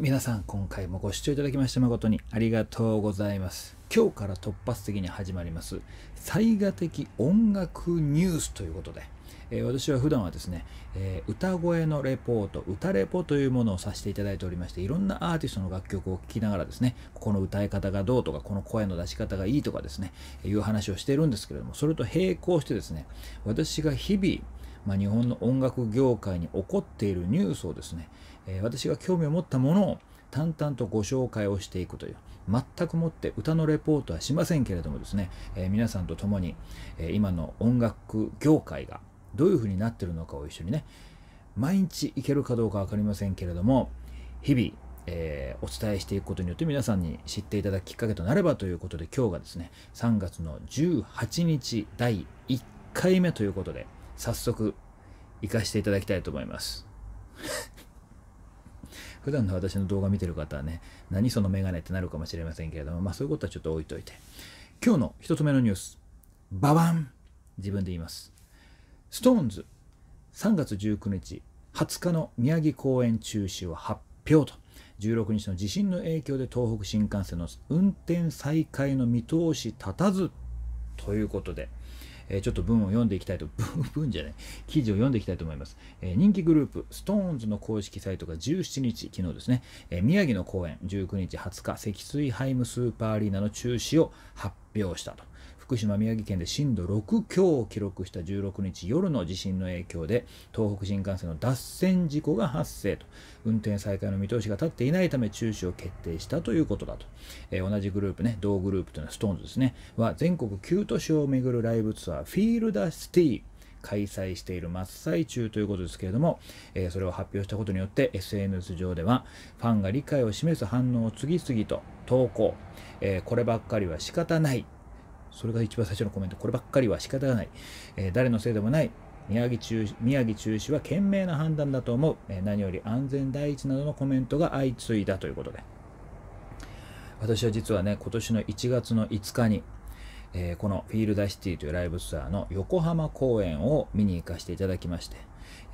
皆さん今回もご視聴いただきまして誠にありがとうございます。今日から突発的に始まります、災害的音楽ニュースということで、えー、私は普段はですね、えー、歌声のレポート、歌レポというものをさせていただいておりまして、いろんなアーティストの楽曲を聴きながらですね、ここの歌い方がどうとか、この声の出し方がいいとかですね、いう話をしてるんですけれども、それと並行してですね、私が日々、まあ、日本の音楽業界に起こっているニュースをですね、え私が興味を持ったものを淡々とご紹介をしていくという全くもって歌のレポートはしませんけれどもですね、えー、皆さんと共に、えー、今の音楽業界がどういうふうになってるのかを一緒にね毎日いけるかどうか分かりませんけれども日々、えー、お伝えしていくことによって皆さんに知っていただくきっかけとなればということで今日がですね3月の18日第1回目ということで早速行かせていただきたいと思います。普段の私の動画見てる方はね、何そのメガネってなるかもしれませんけれども、まあそういうことはちょっと置いといて。今日の1つ目のニュース、ババン自分で言います。SixTONES、3月19日、20日の宮城公演中止を発表と。16日の地震の影響で東北新幹線の運転再開の見通し立たずということでえちょっと文を読んでいきたいと、文じゃない、記事を読んでいきたいと思います。え人気グループ、SixTONES の公式サイトが17日、昨日ですね、え宮城の公演、19日20日、積水ハイムスーパーアリーナの中止を発表したと。福島宮城県で震度6強を記録した16日夜の地震の影響で東北新幹線の脱線事故が発生と運転再開の見通しが立っていないため中止を決定したということだと、えー、同じグループね同グループというのは SixTONES ですねは全国9都市を巡るライブツアーフィールダーシティ開催している真っ最中ということですけれども、えー、それを発表したことによって SNS 上ではファンが理解を示す反応を次々と投稿、えー、こればっかりは仕方ないそれが一番最初のコメント。こればっかりは仕方がない。えー、誰のせいでもない。宮城中宮城中止は賢明な判断だと思う、えー、何より安全第一などのコメントが相次いだということで私は実はね今年の1月の5日に、えー、このフィールダシティというライブツアーの横浜公演を見に行かせていただきまして、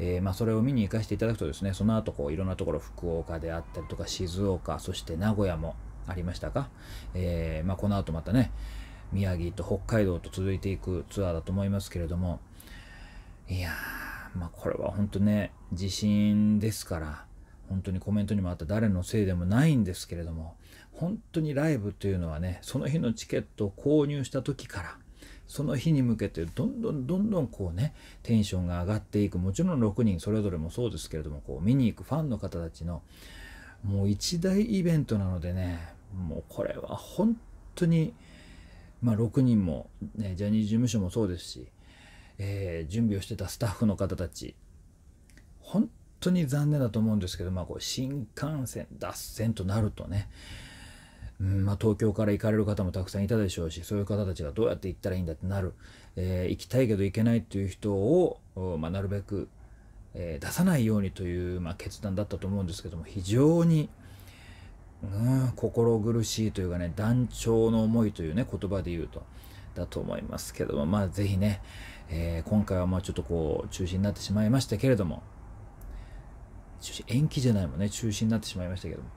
えー、まあ、それを見に行かせていただくとですねその後こういろんなところ福岡であったりとか静岡そして名古屋もありましたか、えまあ、この後またね宮城と北海道と続いていくツアーだと思いますけれども、いやー、まあこれは本当ね、地震ですから、本当にコメントにもあった誰のせいでもないんですけれども、本当にライブというのはね、その日のチケットを購入した時から、その日に向けてどんどんどんどんこうねテンションが上がっていくもちろん6人それぞれもそうですけれどもこう見に行くファンの方たちのもう一大イベントなのでねもうこれは本当にまあ、6人も、ね、ジャニーズ事務所もそうですし、えー、準備をしてたスタッフの方たち本当に残念だと思うんですけど、まあ、こう新幹線脱線となるとね、うんまあ、東京から行かれる方もたくさんいたでしょうしそういう方たちがどうやって行ったらいいんだってなる、えー、行きたいけど行けないっていう人を、まあ、なるべく、えー、出さないようにという、まあ、決断だったと思うんですけども非常にうん、心苦しいというかね、断腸の思いというね、言葉で言うと、だと思いますけども、まあぜひね、えー、今回はまあちょっとこう、中止になってしまいましたけれども、延期じゃないもんね、中止になってしまいましたけども、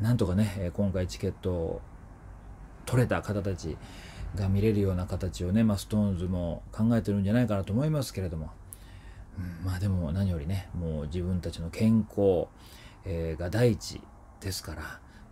なんとかね、えー、今回チケットを取れた方たちが見れるような形をね、まあ、ストーンズも考えてるんじゃないかなと思いますけれども、うん、まあでも何よりね、もう自分たちの健康、えー、が第一ですから、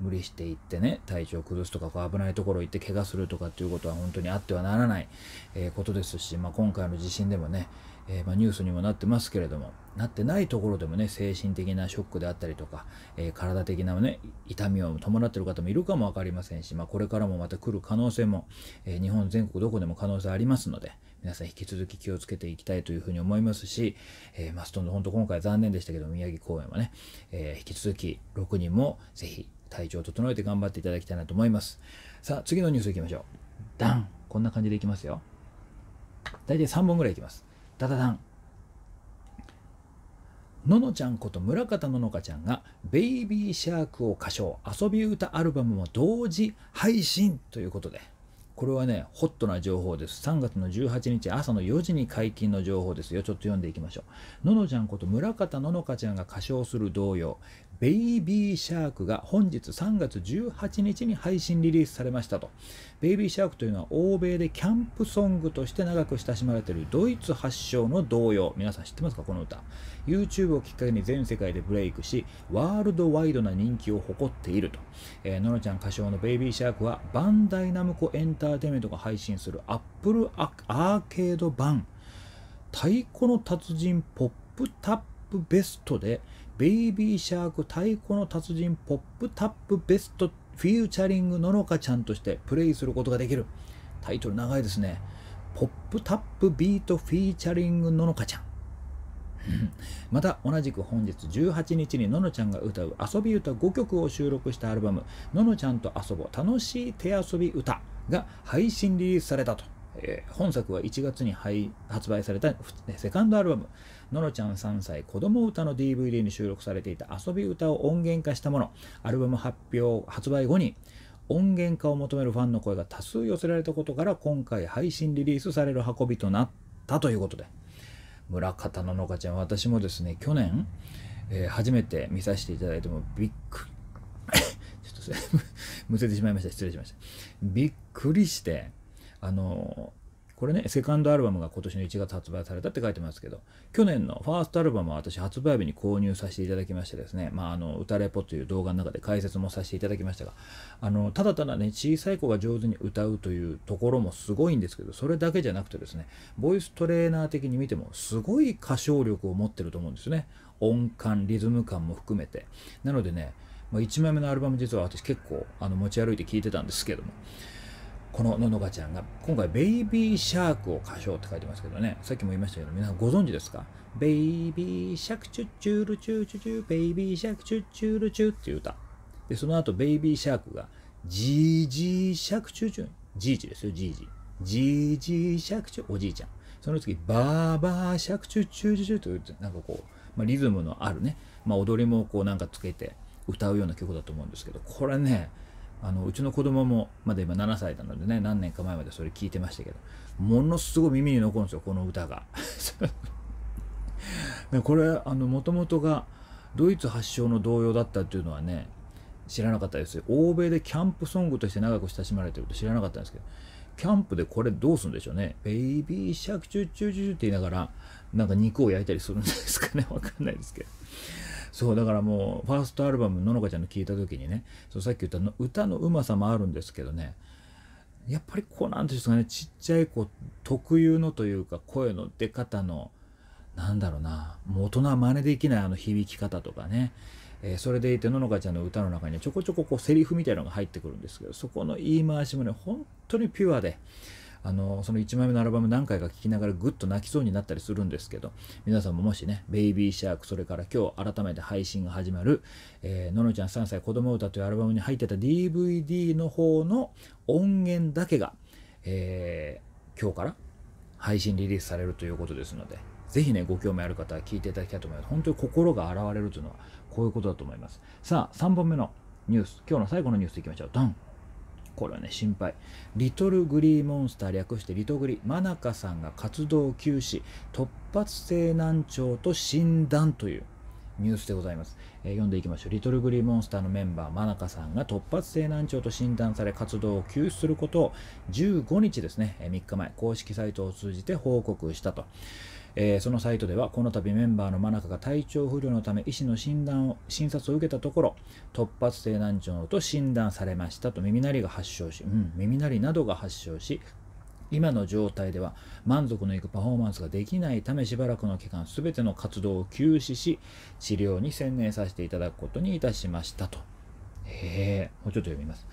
無理していってね体調を崩すとかこう危ないところ行って怪我するとかっていうことは本当にあってはならない、えことですし、まあ、今回の地震でもね、えまニュースにもなってますけれどもなってないところでもね精神的なショックであったりとか、え体的な、ね、痛みを伴ってる方もいるかも分かりませんし、まあ、これからもまた来る可能性も、え日本全国どこでも可能性ありますので。皆さん引き続き気をつけていきたいというふうに思いますし、えー、マストンの本当今回残念でしたけど、宮城公演はね、えー、引き続き6人もぜひ体調を整えて頑張っていただきたいなと思います。さあ、次のニュースいきましょう。ダンこんな感じでいきますよ。大体3本ぐらいいきます。ダダダンののちゃんこと村方ののかちゃんが「ベイビーシャーク」を歌唱遊び歌アルバムも同時配信ということでこれはねホットな情報です3月の18日朝の4時に解禁の情報ですよちょっと読んでいきましょうののちゃんこと村方ののかちゃんが歌唱する童謡「ベイビーシャークが本日3月18日に配信リリースされましたと。ベイビーシャークというのは欧米でキャンプソングとして長く親しまれているドイツ発祥の童謡。皆さん知ってますかこの歌。YouTube をきっかけに全世界でブレイクし、ワールドワイドな人気を誇っていると。えー、ののちゃん歌唱のベイビーシャークはバンダイナムコエンターテイメントが配信するアップルアーケード版太鼓の達人ポップタップベストでベイビーシャーク太鼓の達人ポップタップベストフィーチャリングののかちゃんとしてプレイすることができる。タイトル長いですね。ポップタップビートフィーチャリングののかちゃん。また同じく本日18日にののちゃんが歌う遊び歌5曲を収録したアルバム「ののちゃんと遊ぼう楽しい手遊び歌」が配信リリースされたとえー、本作は1月に発売されたセカンドアルバム「のろちゃん3歳子供歌」の DVD に収録されていた遊び歌を音源化したものアルバム発表発売後に音源化を求めるファンの声が多数寄せられたことから今回配信リリースされる運びとなったということで村方ののかちゃん私もですね去年、えー、初めて見させていただいてもびっくり ちょっと むせてしまいました失礼しましたびっくりしてあのこれねセカンドアルバムが今年の1月発売されたって書いてますけど去年のファーストアルバムは私発売日に購入させていただきましてですね「まあ、あの歌レポ」という動画の中で解説もさせていただきましたがあのただただね小さい子が上手に歌うというところもすごいんですけどそれだけじゃなくてですねボイストレーナー的に見てもすごい歌唱力を持ってると思うんですね音感リズム感も含めてなのでね、まあ、1枚目のアルバム実は私結構あの持ち歩いて聴いてたんですけどもこのののかちゃんが、今回ベイビーシャークを歌唱って書いてますけどね、さっきも言いましたけど、皆さんご存知ですかベイビーシャクチュッチュールチューチュチュー、ベイビーシャクチュッチュールチューっていう歌。で、その後ベイビーシャークが、ジージーシャクチュチュン、ジージですよ、ジージ。ジージーシャクチュ、おじいちゃん。その次、バーバーシャクチュチュチュチュという、なんかこう、まあ、リズムのあるね、まあ、踊りもこうなんかつけて歌うような曲だと思うんですけど、これね、あのうちの子供もまだ今7歳なのでね何年か前までそれ聞いてましたけどものすごい耳に残るんですよこの歌が でこれあの元々がドイツ発祥の童謡だったっていうのはね知らなかったです欧米でキャンプソングとして長く親しまれてるっと知らなかったんですけどキャンプでこれどうするんでしょうねベイビーシャクチュチュチュって言いながらなんか肉を焼いたりするんですかねわかんないですけどそうだからもうファーストアルバムののかちゃんの聞いた時にねそうさっき言ったの歌のうまさもあるんですけどねやっぱりこうなんていうんですかねちっちゃい子特有のというか声の出方のなんだろうなもう大人は真似できないあの響き方とかね、えー、それでいてののかちゃんの歌の中にちょこちょここうセリフみたいなのが入ってくるんですけどそこの言い回しもね本当にピュアであのその1枚目のアルバム何回か聴きながらぐっと泣きそうになったりするんですけど皆さんももしね「ベイビーシャーク」それから今日改めて配信が始まる「えー、ののちゃん3歳子供歌」というアルバムに入ってた DVD の方の音源だけが、えー、今日から配信リリースされるということですのでぜひね、ご興味ある方は聞いていただきたいと思います。本当に心が現れるというのは、こういうことだと思います。さあ、3本目のニュース。今日の最後のニュースいきましょう。ドンこれはね、心配。リトルグリーモンスター略してリトグリ、ナカさんが活動休止、突発性難聴と診断というニュースでございます。えー、読んでいきましょう。リトルグリーモンスターのメンバー、真中さんが突発性難聴と診断され活動を休止することを15日ですね、えー、3日前、公式サイトを通じて報告したと。えー、そのサイトではこの度メンバーの真中が体調不良のため医師の診断を診察を受けたところ突発性難聴と診断されましたと耳鳴りが発症し、うん、耳鳴りなどが発症し今の状態では満足のいくパフォーマンスができないためしばらくの期間全ての活動を休止し治療に専念させていただくことにいたしましたと。え、もうちょっと読みます。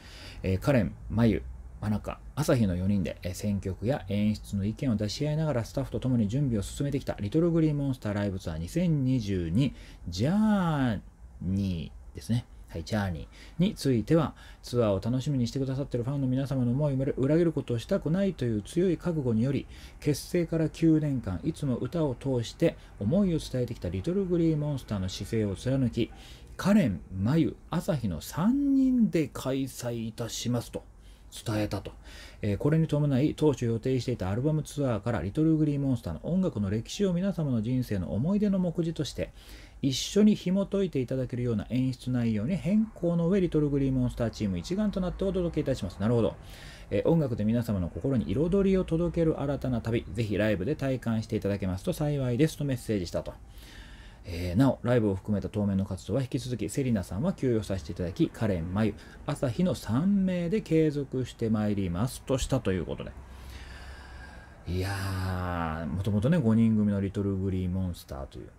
えー、カレン、マユ、まあ、朝日の4人で選曲や演出の意見を出し合いながらスタッフと共に準備を進めてきた「リトルグリーモンスターライブツアー2022ジャーニー」ですね。はい、ジャーニーについてはツアーを楽しみにしてくださっているファンの皆様の思いを裏切ることをしたくないという強い覚悟により結成から9年間いつも歌を通して思いを伝えてきたリトルグリーモンスターの姿勢を貫きカレン、マユ、朝日の3人で開催いたしますと伝えたと。えー、これに伴い当初予定していたアルバムツアーからリトルグリーモンスターの音楽の歴史を皆様の人生の思い出の目次として一緒に紐解いていただけるような演出内容に変更の上リトルグリーモンスターチーム一丸となってお届けいたします。なるほど。えー、音楽で皆様の心に彩りを届ける新たな旅、ぜひライブで体感していただけますと幸いですとメッセージしたと。えー、なお、ライブを含めた当面の活動は引き続き、セリナさんは休養させていただき、カレン・マユ、朝日の3名で継続してまいりますとしたということで。いやー、もともとね、5人組のリトルグリーモンスターという、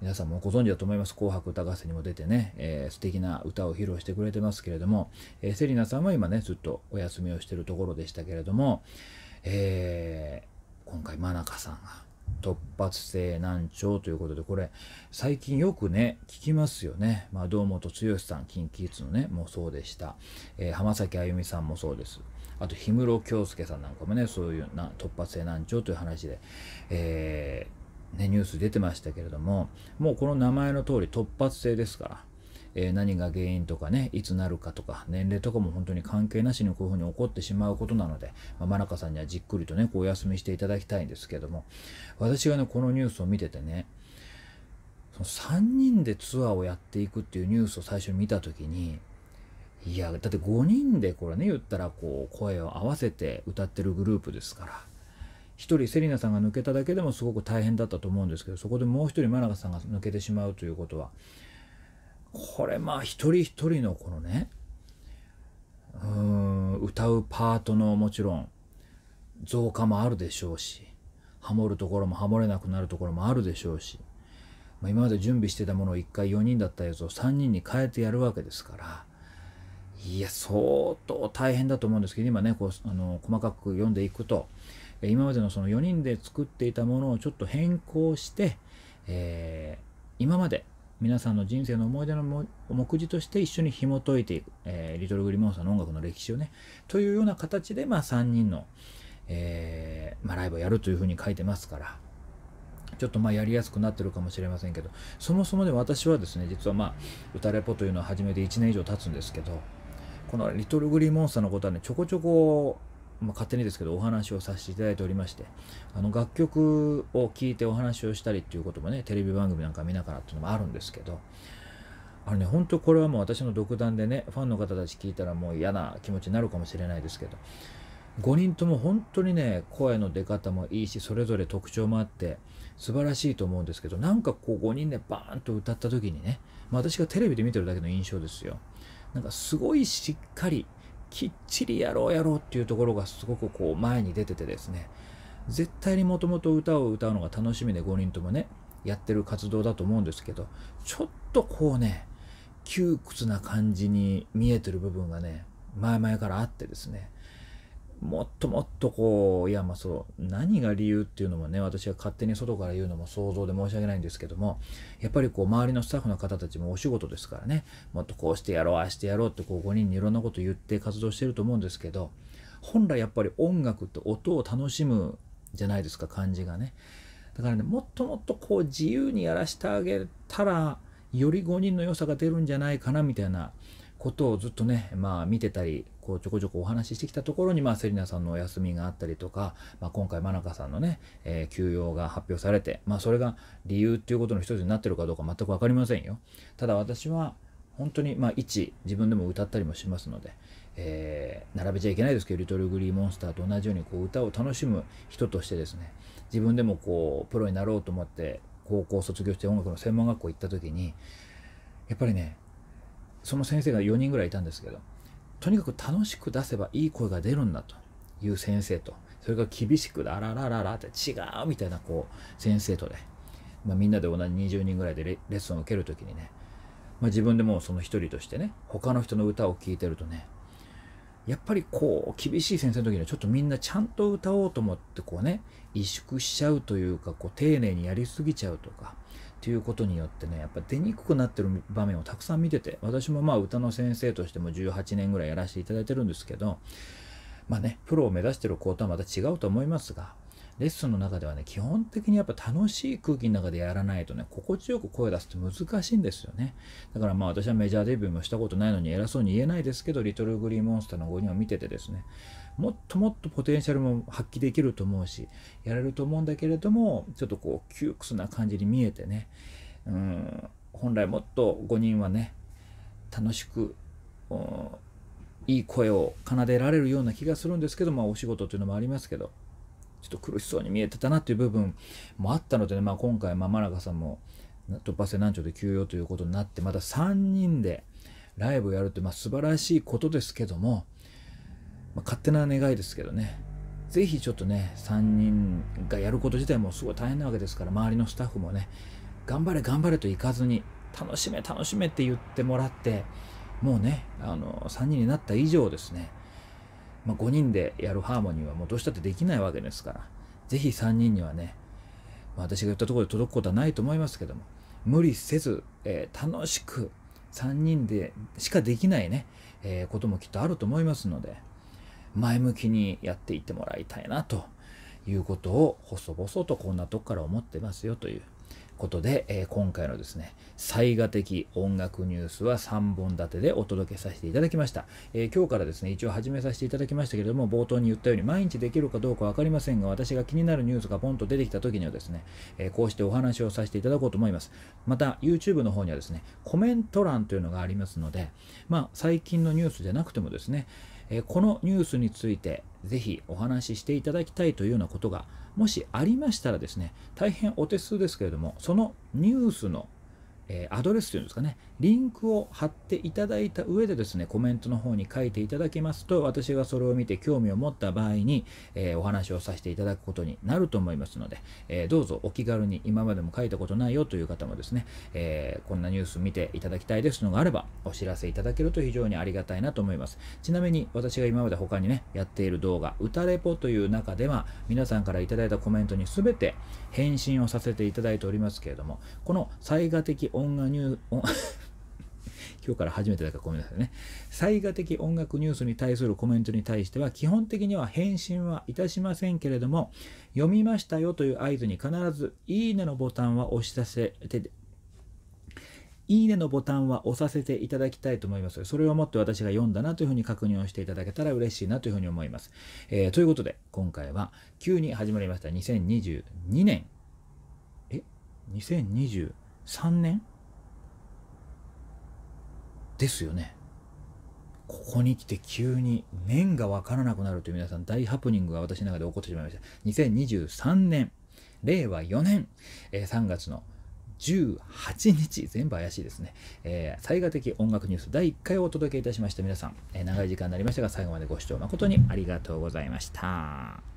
皆さんもご存知だと思います。紅白歌合戦にも出てね、えー、素敵な歌を披露してくれてますけれども、えー、セリナさんは今ね、ずっとお休みをしてるところでしたけれども、えー、今回、真中さんが、突発性難聴ということで、これ、最近よくね、聞きますよね。まあ、堂本剛さん、KinKiKids のね、もそうでした。えー、浜崎あゆみさんもそうです。あと、氷室京介さんなんかもね、そういうな突発性難聴という話で、えー、ね、ニュース出てましたけれども、もうこの名前の通り突発性ですから、えー、何が原因とかね、いつなるかとか、年齢とかも本当に関係なしにこういうふうに起こってしまうことなので、まあ、真中さんにはじっくりとね、こうお休みしていただきたいんですけども、私がね、このニュースを見ててね、その3人でツアーをやっていくっていうニュースを最初に見た時に、いや、だって5人でこれね、言ったらこう、声を合わせて歌ってるグループですから、1人セリナさんが抜けただけでもすごく大変だったと思うんですけどそこでもう1人真中さんが抜けてしまうということはこれまあ一人一人のこのねうん歌うパートのもちろん増加もあるでしょうしハモるところもハモれなくなるところもあるでしょうし、まあ、今まで準備してたものを1回4人だったやつを3人に変えてやるわけですからいや相当大変だと思うんですけど今ねこうあの細かく読んでいくと今までのその4人で作っていたものをちょっと変更して、えー、今まで皆さんの人生の思い出の目次として一緒に紐解いていく、えー、リトル・グリモンさんの音楽の歴史をね、というような形で、まあ、3人の、えー、まあ、ライブをやるというふうに書いてますから、ちょっとまあやりやすくなってるかもしれませんけど、そもそもね、私はですね、実はまあ、歌レポというのを始めて1年以上経つんですけど、このリトル・グリモンさんのことはね、ちょこちょこまあ、勝手にですけどお話をさせていただいておりましてあの楽曲を聴いてお話をしたりっていうこともねテレビ番組なんか見ながらっていうのもあるんですけどあのね本当これはもう私の独断でねファンの方たち聞いたらもう嫌な気持ちになるかもしれないですけど5人とも本当にね声の出方もいいしそれぞれ特徴もあって素晴らしいと思うんですけどなんかこう5人でバーンと歌った時にね、まあ、私がテレビで見てるだけの印象ですよなんかすごいしっかりきっちりやろうやろうっていうところがすごくこう前に出ててですね絶対にもともと歌を歌うのが楽しみで5人ともねやってる活動だと思うんですけどちょっとこうね窮屈な感じに見えてる部分がね前々からあってですねもっともっとこういやまあそう何が理由っていうのもね私が勝手に外から言うのも想像で申し訳ないんですけどもやっぱりこう周りのスタッフの方たちもお仕事ですからねもっとこうしてやろうああしてやろうってこう5人にいろんなこと言って活動してると思うんですけど本来やっぱり音楽って音を楽しむじゃないですか感じがねだからねもっともっとこう自由にやらせてあげたらより5人の良さが出るんじゃないかなみたいなことをずっとね、まあ見てたり、こうちょこちょこお話ししてきたところに、まあセリナさんのお休みがあったりとか、まあ今回真中さんのね、えー、休養が発表されて、まあそれが理由っていうことの一つになってるかどうか全く分かりませんよ。ただ私は、本当に、まあ、一、自分でも歌ったりもしますので、えー、並べちゃいけないですけど、リトルグリーモンスターと同じように、こう、歌を楽しむ人としてですね、自分でもこう、プロになろうと思って、高校卒業して音楽の専門学校行った時に、やっぱりね、その先生が4人ぐらいいたんですけど、とにかく楽しく出せばいい声が出るんだという先生と、それが厳しく、あららららって違うみたいなこう先生とで、まあ、みんなで同じ20人ぐらいでレッスンを受ける時にね、まあ、自分でもその一人としてね、他の人の歌を聴いてるとね、やっぱりこう厳しい先生の時にはちょっとみんなちゃんと歌おうと思ってこうね萎縮しちゃうというかこう丁寧にやりすぎちゃうとかっていうことによってねやっぱ出にくくなってる場面をたくさん見てて私もまあ歌の先生としても18年ぐらいやらせていただいてるんですけどまあねプロを目指してる子とはまた違うと思いますがレッスンの中ではね基本的にやっぱ楽しい空気の中でやらないとね心地よく声出すって難しいんですよねだからまあ私はメジャーデビューもしたことないのに偉そうに言えないですけどリトルグリーンモンスターの5人を見ててですねもっともっとポテンシャルも発揮できると思うしやれると思うんだけれどもちょっとこう窮屈な感じに見えてねうん本来もっと5人はね楽しくいい声を奏でられるような気がするんですけど、まあ、お仕事というのもありますけどちょっと苦しそうに見えてたなという部分もあったのでね、まあ、今回、まあ、真中さんも突破性難聴で休養ということになってまた3人でライブをやるって、まあ、素晴らしいことですけどもまあ、勝手な願いですけどね是非ちょっとね3人がやること自体もすごい大変なわけですから周りのスタッフもね頑張れ頑張れと行かずに楽しめ楽しめって言ってもらってもうねあの3人になった以上ですね、まあ、5人でやるハーモニーはもうどうしたってできないわけですから是非3人にはね、まあ、私が言ったところで届くことはないと思いますけども無理せず、えー、楽しく3人でしかできないね、えー、こともきっとあると思いますので。前向きにやっていってもらいたいなということを細々とこんなとこから思ってますよということで、えー、今回のですね、災害的音楽ニュースは3本立てでお届けさせていただきました、えー、今日からですね、一応始めさせていただきましたけれども、冒頭に言ったように毎日できるかどうかわかりませんが、私が気になるニュースがポンと出てきた時にはですね、えー、こうしてお話をさせていただこうと思います。また、YouTube の方にはですね、コメント欄というのがありますので、まあ、最近のニュースじゃなくてもですね、えこのニュースについてぜひお話ししていただきたいというようなことがもしありましたらですね大変お手数ですけれどもそのニュースのえアドレスというんですかね、リンクを貼っていただいた上でですね、コメントの方に書いていただきますと、私がそれを見て興味を持った場合に、えー、お話をさせていただくことになると思いますので、えー、どうぞお気軽に今までも書いたことないよという方もですね、えー、こんなニュース見ていただきたいですのがあれば、お知らせいただけると非常にありがたいなと思います。ちなみに、私が今まで他にね、やっている動画、歌レポという中では、皆さんからいただいたコメントに全て返信をさせていただいておりますけれども、この災害的音楽ニュー 今日から初めてだからごめんなさいね。災害的音楽ニュースに対するコメントに対しては、基本的には返信はいたしませんけれども、読みましたよという合図に必ず、いいねのボタンは押しさせて、いいねのボタンは押させていただきたいと思います。それをもって私が読んだなというふうに確認をしていただけたら嬉しいなというふうに思います。えー、ということで、今回は急に始まりました2022年、え ?2022 3年ですよね。ここに来て急に年がわからなくなるという皆さん大ハプニングが私の中で起こってしまいました。2023年、令和4年、えー、3月の18日、全部怪しいですね。えー、災害的音楽ニュース第1回をお届けいたしました。皆さん、えー、長い時間になりましたが、最後までご視聴誠にありがとうございました。